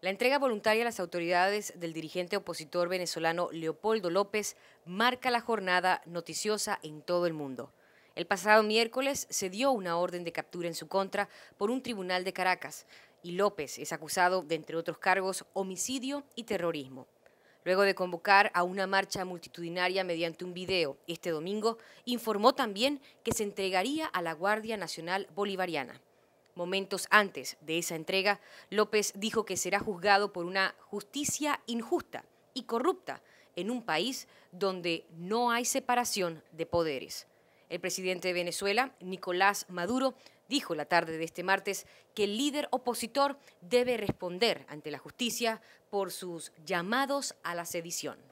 La entrega voluntaria a las autoridades del dirigente opositor venezolano Leopoldo López marca la jornada noticiosa en todo el mundo. El pasado miércoles se dio una orden de captura en su contra por un tribunal de Caracas y López es acusado de, entre otros cargos, homicidio y terrorismo. Luego de convocar a una marcha multitudinaria mediante un video este domingo, informó también que se entregaría a la Guardia Nacional Bolivariana. Momentos antes de esa entrega, López dijo que será juzgado por una justicia injusta y corrupta en un país donde no hay separación de poderes. El presidente de Venezuela, Nicolás Maduro, dijo la tarde de este martes que el líder opositor debe responder ante la justicia por sus llamados a la sedición.